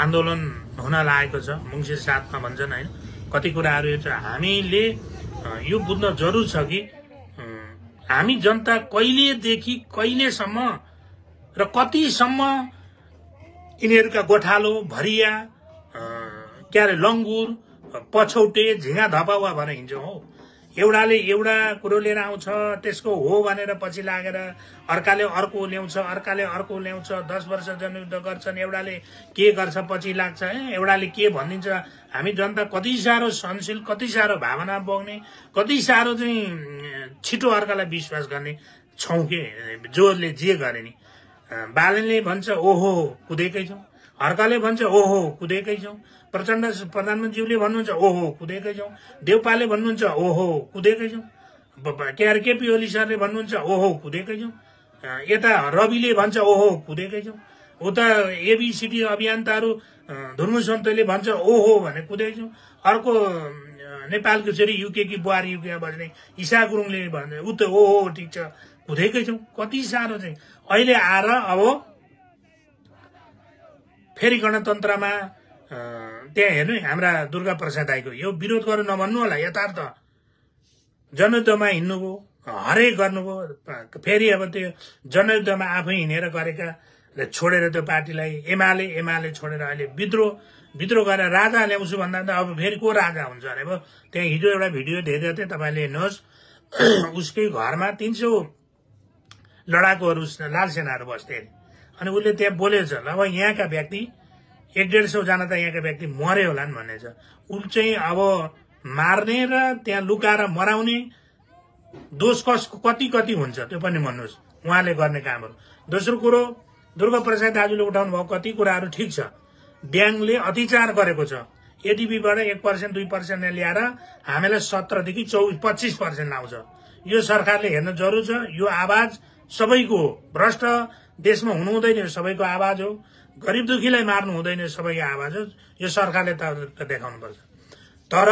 आन्दोलन हुन लागेको छ मङ्सिर साथमा भन्छन् होइन कति कुराहरू हामीले यो बुझ्न जरुर छ कि हामी जनता कहिलेदेखि कहिलेसम्म र कतिसम्म यिनीहरूका गोठालो भरिया के अरे लङ्गुर पछौटे झिँगा धपावा भनेर हिँड्छौँ हो एउटाले एउटा कुरो लिएर आउँछ त्यसको हो भनेर पछि लागेर अर्काले अर्को ल्याउँछ अर्काले अर्को ल्याउँछ दस वर्ष जनयुद्ध गर्छन् एउटाले के गर्छ पछि लाग्छ है एउटाले के भनिदिन्छ हामी जनता कति साह्रो सहनशील कति साह्रो भावना बोक्ने कति साह्रो चाहिँ छिटो अर्कालाई विश्वास गर्ने छौँ के जोरले जे गरे नि बालनले भन्छ ओहो कुदेकै छौँ अर्काले भन्छ ओहो कुदेकै छौँ प्रचण्ड प्रधानमन्त्रीज्यूले भन्नुहुन्छ ओहो कुदेकै छौँ देवपाले भन्नुहुन्छ ओहो कुदेकै छौँ केआर केपी ओली सरले भन्नुहुन्छ ओहो कुदेकै छौँ यता रविले भन्छ ओहो कुदेकै छौँ उता एबिसिडी अभियन्ताहरू धुर्मु सन्तले भन्छ ओहो भने कुदेकै छौँ अर्को नेपालको छोरी युके कि बुहार युके बज्ने इसा गुरुङले भन्छ ऊ त ओहो ठिक छ कुदेकै छौँ कति साह्रो चाहिँ अहिले आएर अब फेरि गणतन्त्रमा त्यहाँ हेर्नु हाम्रा दुर्गा प्रसाद आइको यो विरोध गर्नु नभन्नु होला यथार्थ जनयुद्धमा हिँड्नुभयो हरेक गर्नुभयो फेरि अब त्यो जनयुद्धमा आफै हिँडेर गरेका छोडेर त्यो पार्टीलाई एमाले एमाले छोडेर अहिले विद्रोह विद्रोह गरेर राजा ल्याउँछु भन्दा त अब फेरि को राजा हुन्छ अरे अब त्यहाँ हिजो एउटा भिडियो देखेको थिएँ तपाईँले हेर्नुहोस् उसकै घरमा तिन सौ लडाकुहरू लालसेनाहरू बस्थे अरे अनि उसले त्यहाँ बोलेको छ अब यहाँका व्यक्ति एक डेढ सौजना त यहाँका व्यक्ति मरे नि भन्ने छ उन चाहिँ अब मार्ने र त्यहाँ लुकाएर मराउने दोष कस कति कति हुन्छ त्यो पनि भन्नुहोस् उहाँले गर्ने कामहरू दोस्रो कुरो दुर्गा प्रसाद दाजुले उठाउनु भएको कति कुराहरू ठिक छ ब्याङ्कले अतिचार गरेको छ एडिबीबाट एक पर्सेन्ट दुई पर्सेन्ट ल्याएर हामीलाई सत्रदेखि चौ पच्चिस पर्सेन्ट आउँछ यो सरकारले हेर्न जरुरी छ यो आवाज सबैको हो भ्रष्ट देशमा हुनुहुँदैन यो सबैको आवाज हो गरिब दुखीलाई मार्नु हुँदैन सबैको आवाज यो सरकारले त देखाउनुपर्छ तर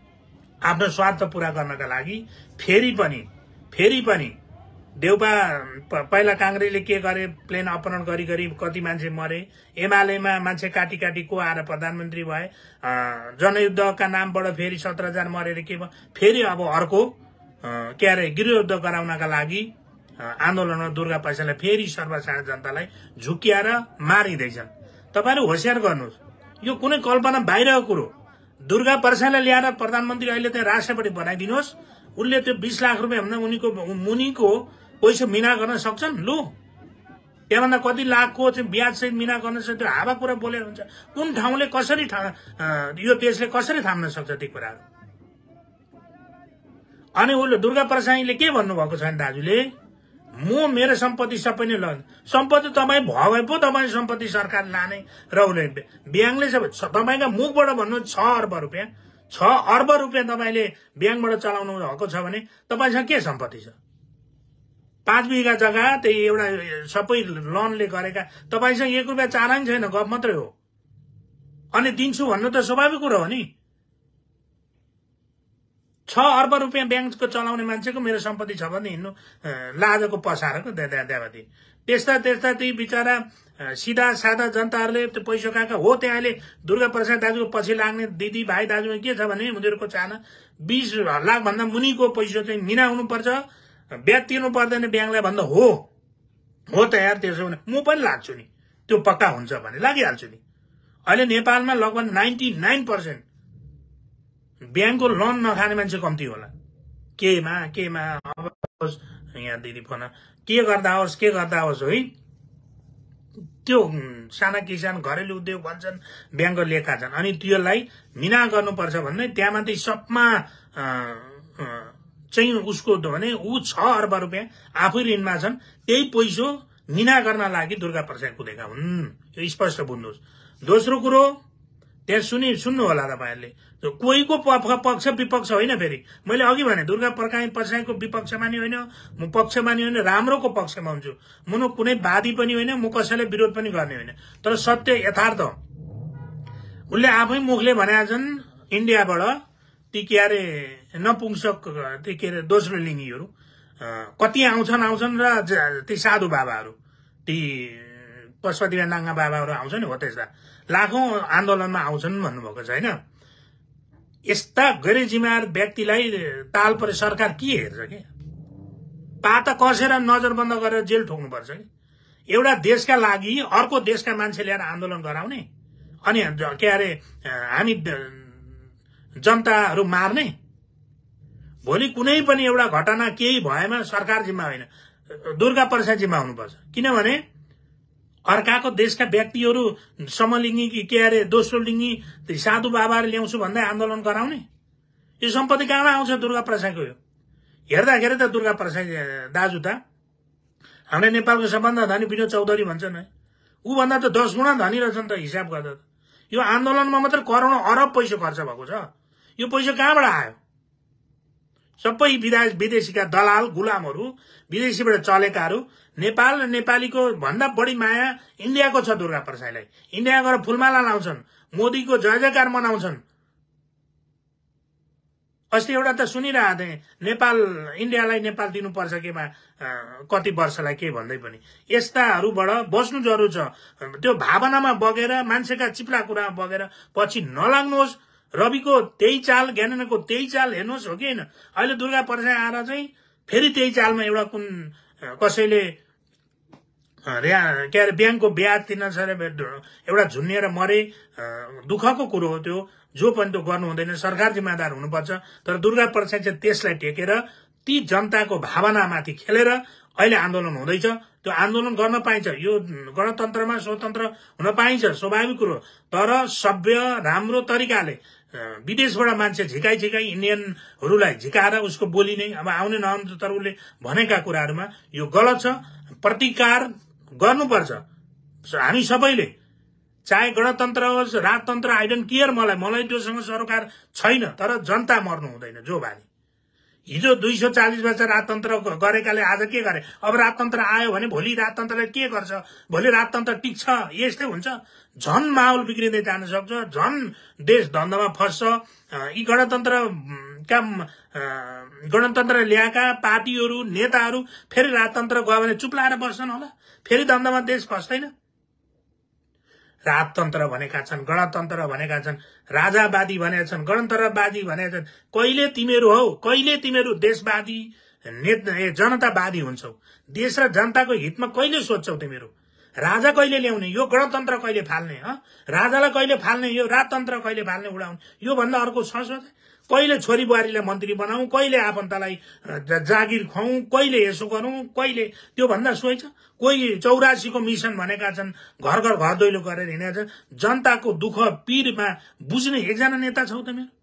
आफ्नो स्वार्थ पुरा गर्नका लागि फेरि पनि फेरि पनि देउपा पहिला काङ्ग्रेसले के गरे प्लेन अपहरण गरी गरी कति मान्छे मरे एमालेमा मान्छे काटी काटी को आएर प्रधानमन्त्री भए जनयुद्धका नामबाट फेरि सत्र हजार मरेर के भयो फेरि अब अर्को के अरे गृहयुद्ध गराउनका लागि आन्दोलनमा दुर्गा पैसालाई फेरि सर्वसाधारण जनतालाई झुक्किएर मारिँदैछन् तपाईँहरू होसियार गर्नुहोस् यो कुनै कल्पना बाहिरको कुरो दुर्गा पर्सालाई ल्याएर प्रधानमन्त्री अहिले त्यहाँ राष्ट्रपति बनाइदिनुहोस् उसले त्यो बिस लाख रुपियाँ भन्दा उनीको मुनिको पैसा मिना गर्न सक्छन् लु त्यहाँभन्दा कति लाखको चाहिँ ब्याज ब्याजसहित मिना गर्न सक्छ त्यो हावा कुरा बोलेर हुन्छ कुन ठाउँले कसरी यो देशले कसरी थाम्न सक्छ ती कुराहरू अनि उसले दुर्गा प्रसाईले के भन्नुभएको छ नि दाजुले म मेरो सम्पत्ति सबै नै ल सम्पत्ति तपाईँ भयो भए पो तपाईँ सम्पत्ति सरकार लाने र उसले ब्याङ्कले सबै तपाईँका मुखबाट भन्नु छ अर्ब रुपियाँ छ अर्ब रुपियाँ तपाईँले ब्याङ्कबाट चलाउनु भएको छ भने तपाईँसँग के सम्पत्ति छ पाँच बिघा जग्गा त्यही एउटा सबै लोनले गरेका तपाईँसँग एक रुपियाँ चारा नि छैन गफ मात्रै हो अनि दिन्छु भन्नु त स्वाभाविक कुरो हो नि छ अर्ब रुपियाँ ब्याङ्कको चलाउने मान्छेको मेरो सम्पत्ति छ भने हिँड्नु लाजको पसारको द्यावादी त्यस्ता त्यस्ता ती बिचरा सिधा साधा जनताहरूले त्यो पैसा कहाँ कहाँ हो त्यहाँ अहिले दुर्गा प्रसाद दाजुको पछि लाग्ने दिदी भाइ दाजुमा के छ भने उनीहरूको चाहना बिस लाखभन्दा मुनिको पैसा चाहिँ मिना हुनुपर्छ ब्याज तिर्नु पर्दैन ब्याङ्कलाई भन्दा हो हो त यार त्यसो भने म पनि लाग्छु नि त्यो पक्का हुन्छ भने लागिहाल्छु नि अहिले नेपालमा लगभग नाइन्टी नाइन पर्सेन्ट ब्याङ्कको लोन नखाने मान्छे कम्ती होला केमा केमा अब यहाँ दिदी फोन के गर्दा होस् के गर्दा होस् है त्यो साना किसान घरेलु उद्योग भन्छन् ब्याङ्कको लेखा छन् अनि त्यसलाई मिना गर्नुपर्छ भन्ने त्यहाँ माथि सपमा चाहिँ उसको भने ऊ छ अर्ब रुपियाँ आफै ऋणमा छन् त्यही पैसो मिना गर्न लागि दुर्गा प्रसाद कुदेका हुन् यो स्पष्ट बुझ्नुहोस् दोस्रो कुरो त्यहाँ सुनि सुन्नु होला तपाईँहरूले कोहीको पक्ष विपक्ष होइन फेरि मैले अघि भने दुर्गा प्रकाई पर्साईको विपक्षमा नि होइन म पक्षमा नि होइन राम्रोको पक्षमा हुन्छु म कुनै वादी पनि होइन म कसैलाई विरोध पनि गर्ने होइन तर सत्य यथार्थ उसले आफै मुखले भने छन् इन्डियाबाट ती के अरे नपुंसक ती के अरे दोस्रो लिङ्गीहरू कति आउँछन् आउँछन् र ती साधु बाबाहरू ती पशुपति नाङ्गा बाबाहरू आउँछ नि हो त्यस्ता लाखौँ आन्दोलनमा आउँछन् भन्नुभएको छ होइन यस्ता गैर जिम्मेवार व्यक्तिलाई ताल परे सरकार के हेर्छ कि पाता कसेर नजरबन्द गरेर जेल ठोक्नुपर्छ कि एउटा देशका लागि अर्को देशका मान्छे ल्याएर आन्दोलन गराउने अनि के अरे हामी जनताहरू मार्ने भोलि कुनै पनि एउटा घटना केही भएमा सरकार जिम्मा होइन दुर्गा प्रसाद जिम्मा हुनुपर्छ किनभने अर्काको देशका व्यक्तिहरू समलिङ्गी के अरे दोस्रो लिङ्गी साधु बाबाहरू ल्याउँछु भन्दै आन्दोलन गराउने यो सम्पत्ति कहाँबाट आउँछ दुर्गा प्रसाईको यो हेर्दाखेरि त दुर्गा प्रसाई दाजु त हाम्रो नेपालको सबभन्दा धनी विनोद चौधरी भन्छन् है ऊभन्दा त दस गुणा धनी रहेछन् त हिसाब गर्दा यो आन्दोलनमा मात्र करोडौँ अरब पैसा खर्च भएको छ यो पैसा कहाँबाट आयो सबै विदेश विदेशीका दलाल गुलामहरू विदेशीबाट चलेकाहरू नेपाल र नेपालीको भन्दा बढी माया इन्डियाको छ दुर्गा प्रसाईलाई इन्डिया गएर फुलमाला लाउँछन् मोदीको जय जयकार मनाउँछन् अस्ति एउटा त सुनिरहेको थिएँ नेपाल इन्डियालाई नेपाल दिनुपर्छ केमा कति वर्षलाई के भन्दै पनि यस्ताहरूबाट बस्नु जरुरी छ त्यो भावनामा बगेर मान्छेका चिप्ला कुरामा बगेर पछि नलाग्नुहोस् रविको त्यही चाल ज्ञानेन्द्रको त्यही चाल हेर्नुहोस् हो कि होइन अहिले दुर्गा परसाई आएर चाहिँ फेरि त्यही चालमा एउटा कुन कसैले के अरे ब्याङ्कको ब्याज छ अरे एउटा झुन्निएर मरे दुःखको कुरो हो त्यो जो पनि त्यो गर्नु हुँदैन सरकार जिम्मेदार हुनुपर्छ तर दुर्गा प्रसाद चाहिँ त्यसलाई टेकेर ती जनताको भावनामाथि खेलेर अहिले आन्दोलन हुँदैछ त्यो आन्दोलन गर्न पाइन्छ यो गणतन्त्रमा स्वतन्त्र हुन पाइन्छ स्वाभाविक कुरो तर सभ्य राम्रो तरिकाले विदेशबाट मान्छे झिकाइ झिकाइ इन्डियनहरूलाई झिकाएर उसको बोली नै अब आउने नआउने तर उसले भनेका कुराहरूमा यो गलत छ प्रतिकार गर्नुपर्छ हामी सबैले चाहे गणतन्त्र होस् राजतन्त्र आइडन्ट केयर मलाई मलाई त्योसँग सरकार छैन तर जनता मर्नु हुँदैन जो भानी हिजो दुई सय चालिस वर्ष राजतन्त्र गरेकाले आज के गरे अब राजतन्त्र आयो भने भोलि राजतन्त्रले के गर्छ भोलि राजतन्त्र टिक्छ यस्तै हुन्छ झन माहौल बिग्रिँदै जान सक्छ झन देश धन्दामा फस्छ यी गणतन्त्रका गणतन्त्र ल्याएका पार्टीहरू नेताहरू फेरि राजतन्त्र गयो भने चुप्लाएर बस्छन् होला फेरि धन्दामा देश फस्दैन राजतन्त्र भनेका छन् गणतन्त्र भनेका छन् राजावादी भनेका छन् गणतन्त्रवादी भनेका छन् कहिले तिमीहरू हौ कहिले तिमीहरू देशवादी जनतावादी हुन्छौ देश र जनताको हितमा कहिले सोध्छौ तिमीहरू राजा कहिले ल्याउने यो गणतन्त्र कहिले फाल्ने राजालाई कहिले फाल्ने यो राजतन्त्र कहिले फाल्ने उडाउने योभन्दा अर्को सोच कहिले छोरी बुहारीलाई मन्त्री बनाऊ कहिले आफन्तलाई जागिर खुवाऊ कहिले यसो गरौं कहिले त्यो भन्दा सोइ छ कोही चौरासीको मिसन भनेका छन् घर घर घर दैलो गरेर हिँडेका छन् जनताको दुःख पीरमा बुझ्ने एकजना नेता छौ त मेरो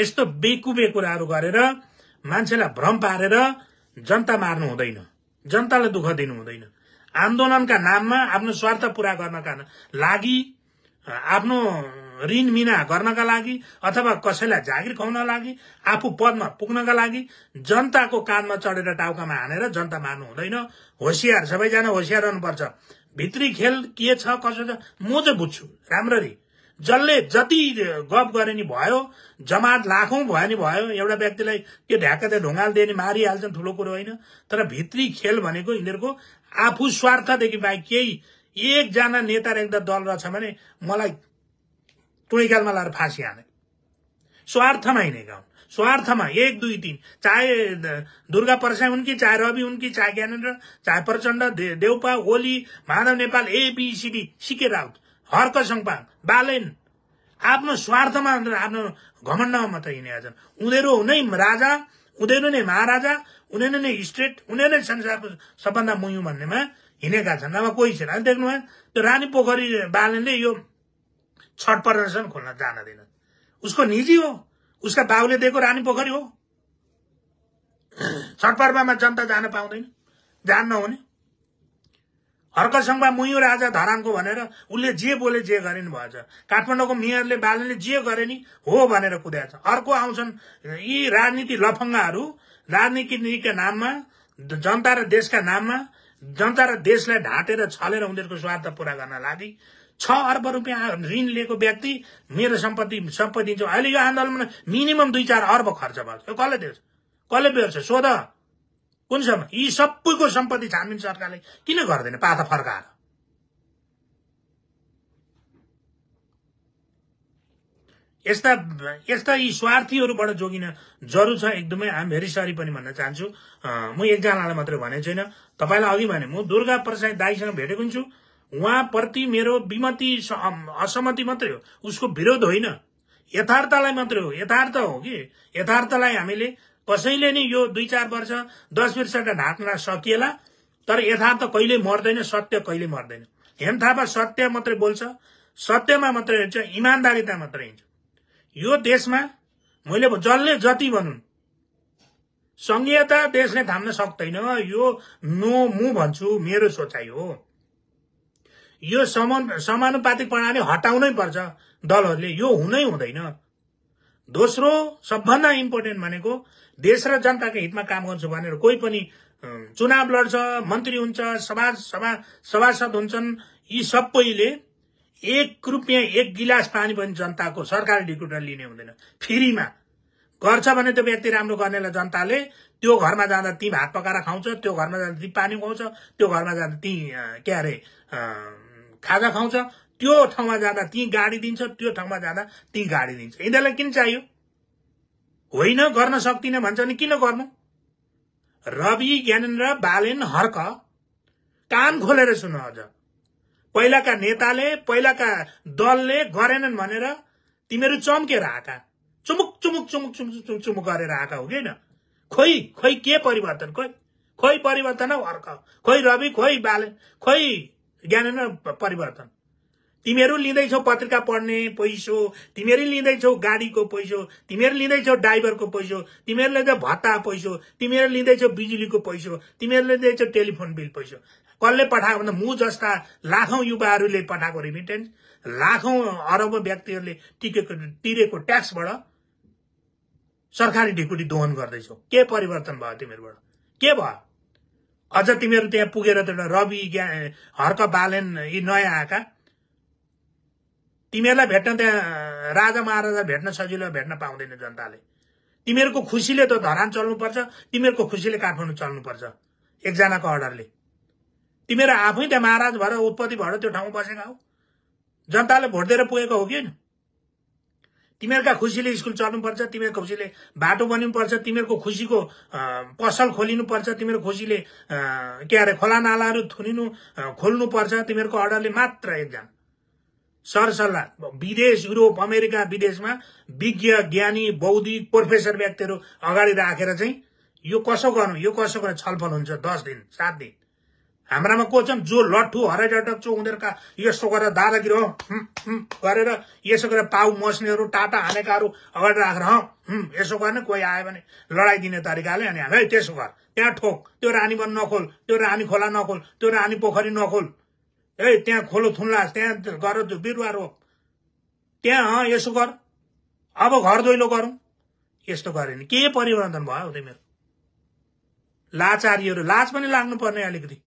यस्तो बेकुबे कुराहरू गरेर मान्छेलाई भ्रम पारेर जनता मार्नु हुँदैन जनतालाई दुःख दिनु हुँदैन आन्दोलनका नाममा आफ्नो स्वार्थ पूरा गर्नका लागि आफ्नो ऋण मिना गर्नका लागि अथवा कसैलाई जागिर खुवाउन लागि आफू पदमा पुग्नका लागि जनताको कानमा चढेर टाउकामा हानेर जनता मार्नु हुँदैन होसियार सबैजना होसियार रहनुपर्छ भित्री खेल के छ कसो छ म चाहिँ बुझ्छु राम्ररी जसले जति गफ गरे नि भयो जमात लाखौं भयो नि भयो एउटा व्यक्तिलाई के ढ्याक्क त्यो ढुङ्गाल दिए नि मारिहाल्छन् ठुलो कुरो होइन तर भित्री खेल भनेको यिनीहरूको आफू स्वार्थदेखि बाहेक केही एकजना नेता र दल रहेछ भने मलाई टोइकालमा लाएर फाँसी हाने स्वार्थमा हिँडेका हुन् स्वार्थमा एक दुई तिन चाहे दुर्गा हुन् कि चाहे रवि हुन् कि चाहे ज्ञानेन्द्र चाहे प्रचण्ड देउपा ओली माधव नेपाल एबिसिडी सिके राउत हर्क सङपाङ बालेन आफ्नो स्वार्थमा आफ्नो घमण्डमा मात्रै हिँडेका छन् उनीहरू नै राजा उनीहरू नै महाराजा उनीहरूले नै स्टेट उनीहरू नै संसारको सबभन्दा मुयु भन्नेमा हिँडेका छन् अब कोही छैन देख्नुभयो त्यो रानी पोखरी बालनले यो छठ प्रदर्शन खोल्न जाँदैन उसको निजी हो उसका बाबुले दिएको रानी पोखरी हो छठ पर्वमा जनता जान पाउँदैन जान नहुने हर्कसङ्घमा मुयु राजा धरानको भनेर उसले जे बोले जे गरे नि भएछ काठमाडौँको मेयरले बालनले जे गरे नि हो भनेर कुद्याएको छ अर्को आउँछन् यी राजनीति लफङ्गाहरू राजनीतिका नाममा जनता र देशका नाममा जनता र देशलाई ढाँटेर छलेर उनीहरूको स्वार्थ पूरा गर्न लागि छ अर्ब रुपियाँ ऋण लिएको व्यक्ति मेरो सम्पत्ति सम्पत्ति दिन्छ अहिले यो आन्दोलनमा मिनिमम दुई चार अर्ब खर्च भएको छ यो कसले दिन्छ कसले बेहोर्छ सोध कुन समय यी सबैको सम्पत्ति छानबिन सरकारले किन गर्दैन पाता फर्काएर यस्ता यस्ता यी स्वार्थीहरूबाट जोगिन जरुर छ एकदमै आम भेरी सरी पनि भन्न चाहन्छु म एकजनालाई मात्रै भने छैन तपाईँलाई अघि भने म दुर्गा प्रसाद दाईसँग भेटेको छु उहाँप्रति मेरो विमति असहमति मात्रै हो उसको विरोध होइन यथार्थलाई मात्रै हो यथार्थ हो कि यथार्थलाई हामीले कसैले नै यो दुई चार वर्ष दस वर्षका ढाक्न सकिएला तर यथार्थ कहिले मर्दैन सत्य कहिले मर्दैन हेम थापा सत्य मात्रै बोल्छ सत्यमा मात्रै हिँड्छ इमान्दारिता मात्रै हिँड्छ यो देशमा मैले जसले जति भनौँ संघीयता देशले थाम्न सक्दैन यो नो मु भन्छु मेरो सोचाइ हो यो समान समानुपातिक प्रणाली हटाउनै पर्छ दलहरूले यो हुनै हुँदैन दोस्रो सबभन्दा इम्पोर्टेन्ट भनेको देश र जनताको हितमा काम गर्छु भनेर कोही पनि चुनाव लड्छ मन्त्री हुन्छ सभा सभा सभासद हुन्छन् यी सबैले एक रुपियाँ एक गिलास पानी पनि जनताको सरकारी डिक्रुटन लिने हुँदैन फ्रीमा गर्छ भने त्यो व्यक्ति राम्रो गर्नेलाई जनताले त्यो घरमा जाँदा ती भात पकाएर खुवाउँछ त्यो घरमा जाँदा ती पानी खुवाउँछ त्यो घरमा जाँदा ती के अरे खाजा खुवाउँछ त्यो ठाउँमा जाँदा ती गाडी दिन्छ त्यो ठाउँमा जाँदा ती गाडी दिन्छ यिनीहरूलाई किन चाहियो होइन गर्न सक्दिनँ भन्छ भने किन गर्नु रवि ज्ञानेन्द्र बालेन हर्क कान खोलेर सुन हजुर पहिलाका नेताले पहिलाका दलले गरेनन् भनेर तिमीहरू चम्केर आएका चुमुक चुमुक चुमुक चुमुक चुमुक चुमुक गरेर आएका हो कि खोइ खोइ के परिवर्तन खोइ खोइ परिवर्तन हौ अर्क खोइ रवि खोइ बाले खोइ ज्ञानेन परिवर्तन तिमीहरू लिँदैछौ पत्रिका पढ्ने पैसो तिमीहरू लिँदैछौ गाडीको पैसो तिमीहरू लिँदैछौ ड्राइभरको पैसो तिमीहरू लिँदै भत्ता पैसो तिमीहरू लिँदैछौ बिजुलीको पैसो तिमीहरू लिँदैछौ टेलिफोन बिल पैसो कसले पठाएको भन्दा म जस्ता लाखौं युवाहरूले पठाएको रिमिटेन्स लाखौं अरब व्यक्तिहरूले टिकेको तिरेको ट्याक्सबाट सरकारी ढिकुटी दोहन गर्दैछौ के परिवर्तन भयो तिमीहरूबाट के भयो अझ तिमीहरू त्यहाँ पुगेर त एउटा रवि हर्क बालेन यी नयाँ आएका तिमीहरूलाई भेट्न त्यहाँ राजा महाराजा भेट्न सजिलो भेट्न पाउँदैन जनताले तिमीहरूको खुसीले त धरान चल्नुपर्छ तिमीहरूको खुसीले काठमाडौँ चल्नुपर्छ एकजनाको अर्डरले तिमीहरू आफै त्यहाँ महाराज भएर उत्पत्ति भएर त्यो ठाउँमा बसेका हो जनताले भोट दिएर पुगेको हो कि होइन तिमीहरूका खुसीले स्कुल चल्नुपर्छ तिमीहरूको खुसीले बाटो बनिनुपर्छ तिमीहरूको खुसीको पसल खोलिनुपर्छ तिमीहरू खुसीले के अरे खोला नालाहरू थुनिनु खोल्नुपर्छ तिमीहरूको अर्डरले मात्र एकजना सरसल्लाह विदेश युरोप अमेरिका विदेशमा विज्ञ ज्ञानी बौद्धिक प्रोफेसर व्यक्तिहरू अगाडि राखेर चाहिँ यो कसो गर्नु यो कसो गर्नु छलफल हुन्छ दस दिन सात दिन हाम्रामा को छन् जो लट्ठु हराइटक चो उनीहरूका यसो गरेर दादागिरी हो गरेर यसो गरेर पाउ मस्नेहरू टाटा हानेकाहरू अगाडि राखेर हँ यसो गर्ने कोही आयो भने दिने तरिकाले अनि हामी त्यसो गर त्यहाँ ठोक त्यो रानी बन नखोल त्यो रानी खोला नखोल त्यो रानी पोखरी नखोल ए त्यहाँ खोलो थुनलास, त्यहाँ गर बिरुवा रोप त्यहाँ यसो गर अब घर दैलो गरौँ यस्तो गरेन नि के परिवर्तन भयो हुँदै मेरो लाचारीहरू लाज पनि पर्ने अलिकति